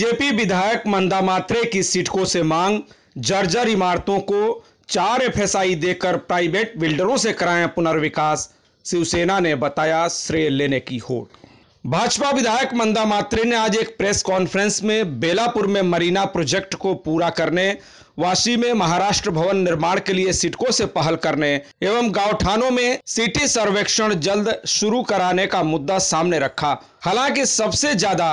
BJP विधायक मंदा मात्रे की सिटको से मांग जर्जर इमारतों को चार एफएसआई देकर प्राइवेट बिल्डरों से कराएं पुनर्विकास शिवसेना ने बताया श्रेय लेने की होड़ भाजपा विधायक मंदा मात्रे ने आज एक प्रेस कॉन्फ्रेंस में बेलापुर में मरीना प्रोजेक्ट को पूरा करने वाशी में महाराष्ट्र भवन निर्माण के लिए सीटकों से पहल करने एवं गांवठानों में सिटी सर्वेक्षण जल्द शुरू कराने का मुद्दा सामने रखा हालांकि सबसे ज्यादा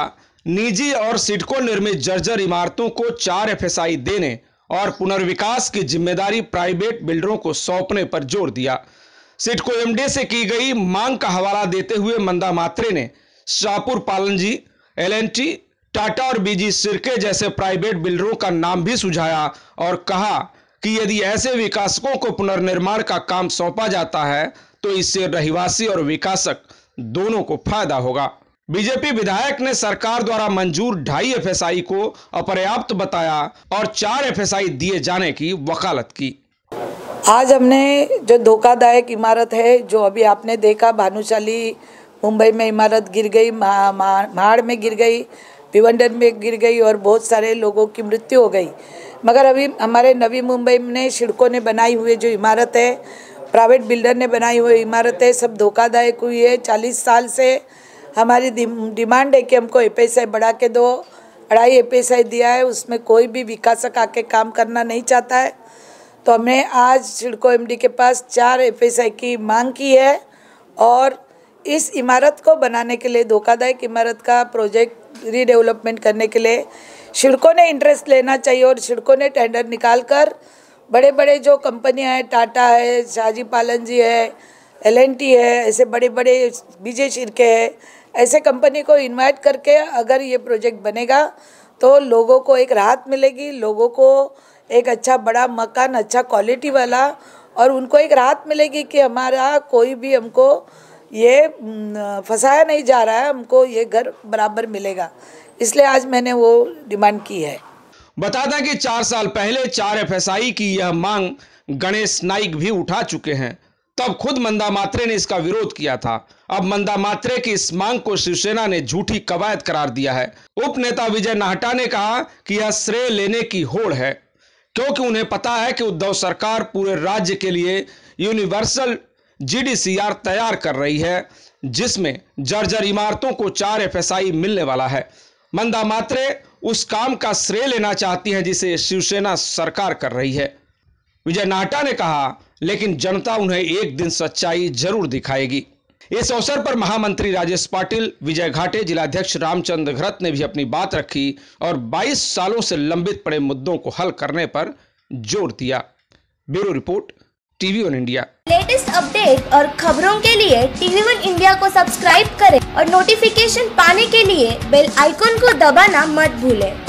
निजी और सिडको निर्मित जर्जर इमारतों को चार एफएसआई देने और पुनर्विकास की जिम्मेदारी प्राइवेट बिल्डरों को सौंपने पर जोर दिया सिडको एमडे से की गई मांग का हवाला देते हुए मंदा मात्रे ने शाहपुर पालनजी एलएनटी टाटा और बीजी सिरके जैसे प्राइवेट बिल्डरों का नाम भी सुझाया और कहा कि यदि ऐसे विकासकों को पुनर्निर्माण का काम सौंपा जाता है तो इससे रहिवासी और विकासक दोनों को फायदा होगा बीजेपी विधायक ने सरकार द्वारा मंजूर ढाई एफएसआई को अपर्याप्त बताया और चार एफएसआई दिए जाने की वकालत की आज हमने जो धोखादायक इमारत है जो अभी आपने देखा भानुशाली मुंबई में इमारत गिर गई महाड़ मा, मा, में गिर गई भिवंडन में गिर गई और बहुत सारे लोगों की मृत्यु हो गई मगर अभी हमारे नवी मुंबई में शिड़कों ने बनाई हुई जो इमारत है प्राइवेट बिल्डर ने बनाई हुई इमारत है सब धोखादायक हुई है चालीस साल से हमारी डिमांड है कि हमको ए बढ़ा के दो अढ़ाई ए दिया है उसमें कोई भी विकासक आके काम करना नहीं चाहता है तो हमने आज सिड़को एमडी के पास चार एफ की मांग की है और इस इमारत को बनाने के लिए धोखादायक इमारत का प्रोजेक्ट रीडेवलपमेंट करने के लिए सिड़कों ने इंटरेस्ट लेना चाहिए और सिड़कों ने टेंडर निकाल कर बड़े बड़े जो कंपनियां हैं टाटा है शाहजी पालन जी है एल है ऐसे बड़े बड़े बीजे शिरके हैं ऐसे कंपनी को इनवाइट करके अगर ये प्रोजेक्ट बनेगा तो लोगों को एक राहत मिलेगी लोगों को एक अच्छा बड़ा मकान अच्छा क्वालिटी वाला और उनको एक राहत मिलेगी कि हमारा कोई भी हमको ये फंसाया नहीं जा रहा है हमको ये घर बराबर मिलेगा इसलिए आज मैंने वो डिमांड की है बता दें कि चार साल पहले चार एफएसआई की यह मांग गणेश नाइक भी उठा चुके हैं तब खुद मात्रे ने इसका विरोध किया था अब मंदा मात्रे की इस मांग को शिवसेना ने झूठी कवायद करार दिया है उपनेता विजय नाहटा ने कहा कि यह श्रेय लेने की होड़ है क्योंकि उन्हें पता है कि उद्धव सरकार पूरे राज्य के लिए यूनिवर्सल जीडीसीआर तैयार कर रही है जिसमें जर्जर इमारतों को चार एफएसआई मिलने वाला है मंदा मात्रे उस काम का श्रेय लेना चाहती है जिसे शिवसेना सरकार कर रही है विजय नाहटा ने कहा लेकिन जनता उन्हें एक दिन सच्चाई जरूर दिखाएगी इस अवसर पर महामंत्री राजेश पाटिल विजय घाटे जिलाध्यक्ष रामचंद्र घरत ने भी अपनी बात रखी और 22 सालों से लंबित पड़े मुद्दों को हल करने पर जोर दिया bureau report TV one India latest update और खबरों के लिए टीवी वन इंडिया को सब्सक्राइब करें और नोटिफिकेशन पाने के लिए बेल आइकॉन को दबाना मत भूलें।